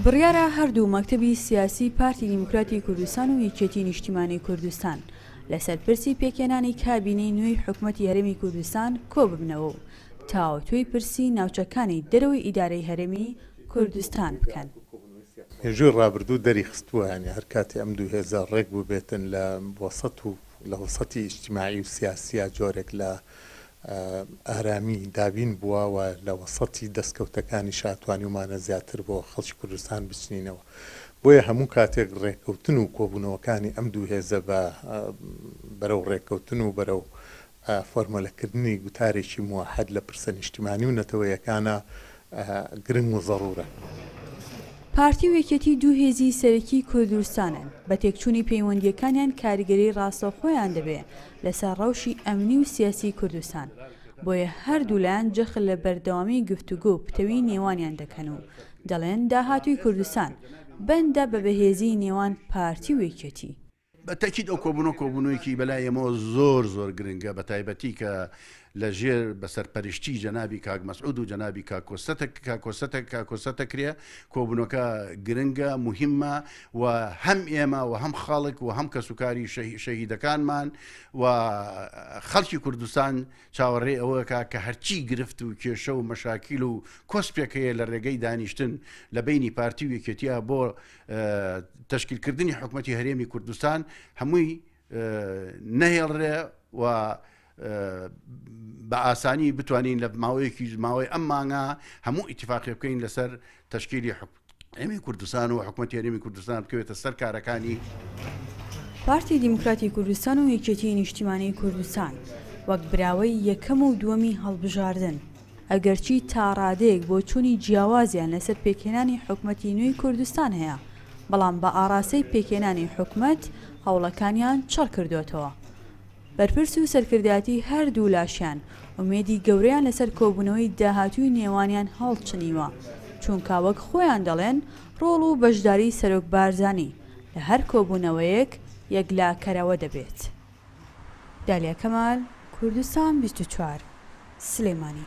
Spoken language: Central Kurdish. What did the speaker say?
بڕیارە هەردوو مەکتبی سیاسی پارتی دیموکراتی کوردستان و یەکێتی نیشتیمانی کوردستان لەسەر پرسی پێکێنانی کابینەی نوێی حکوومەتتی هەرمی کوردستان کۆ ببنەوە تاوەتوی پرسی ناوچەکانی دەرەوەی ئیدارەی هەرمی کوردستان بکەن. هێژوی ڕابردوو دەری خستووە یانی هەر کاتی ئەم دوو هێزە ڕێک ببێتن لە وسط و لە وسەتی ئیجتماعی و سیاسیا جۆرێک لە ئارامی دابین بووەوە لە وەسەتی دەستکەوتەکانی شاتوانی ومانە زیاتر بۆ خەڵکی کوردستان بچینینەوە بۆیە هەموو کاتێک ڕێککەوتن و کۆبوونەوەکانی ئەم دوو هێزە بە بەرەو ڕێککەوتن و بەرەو فۆرمەلەکردنی گوتارێکی موحد لە پرسە نیشتیمانی و نەتەوەیەکانە گرنگ و زەڕورە. پارتی و یەکەتی دوو هێزی سەرەکی کوردستانن بە تێکچوونی پەیوەندیەکانیان کاریگەری ڕاستەخۆیان دەبێت لەسەر ڕەوشی ئەمنی و سیاسی کوردستان. بۆیە هەردوولایەن جەخل لە بەردەوامی گفتوگو پتەوی نێوانیان دەکەن و دەڵێن داهاتوی کوردستان بەندە بە بەهێزی نێوان پارتی و یەکەتی. بە تەکیید ئەو کۆبوونەوە کۆبوونەوەیکی بەلای ئەمەوە زۆر زۆر گرنگە بە تایبەتی کە لە ژێر بەسەر پەرشتی جەنابی کاک مەسعود و جەنابی کاکۆستە کاکۆستە کاکۆستەکرێ کۆبوونەکە گرنگە مهمە و هەم ئێمە و هەم خاڵک و هەم کەسوکاری شەهیدەکانمان و خەڵکی کوردستان چاوەڕێ ئەوەکە کە هەرچی گرفت و کێشە و مەشاکیل و کۆسپێکەیە لە ڕێگەی دانیشتن لە بینی پارتی و یەکێتیا بۆ تشکیلکردنی حکوومەتتی هەرێمی کوردستان هەمووی نەهێڵرێ و بە ئاسانی بتوانین لە ماوەیەکی ژماوەی ئەم ماگا هەموو ئیتفاقی بکەین لەسەر تشکیلی ئەمی کوردستان و حکوومەتی هەرێمی کوردستان بکەوێتە سەر کارەکانی پارتی دیموکراتی کوردستان و یەکێتی نیشتیمانی کوردستان وەک براوەی یەکەم و دووەمی هەڵبژاردن ئەگەرچی تاڕادەیەک بۆ چووی جیاوازیان لەسەر پێکهێنانی حکوومەتی نوێی کوردستان هەیە بەڵام بە ئاراسی پێکێنانی حکومت هەوڵەکانیان چڕ کردوێتەوە. بەرپرس و سەرکردایەتی هەردوو لاشیان ئومێدی گەوریان لەسەر کۆبوونەوەی داهاتووی نێوانیان هەڵچنیوە چونکاوەک خۆیان دەڵێن ڕۆڵ و بەشداری سەرۆک بارزانانی لە هەر کۆبوونەوەیەک یەکلاکەرەوە دەبێت. دالیا کەمال کوردستان 24 سلێمانی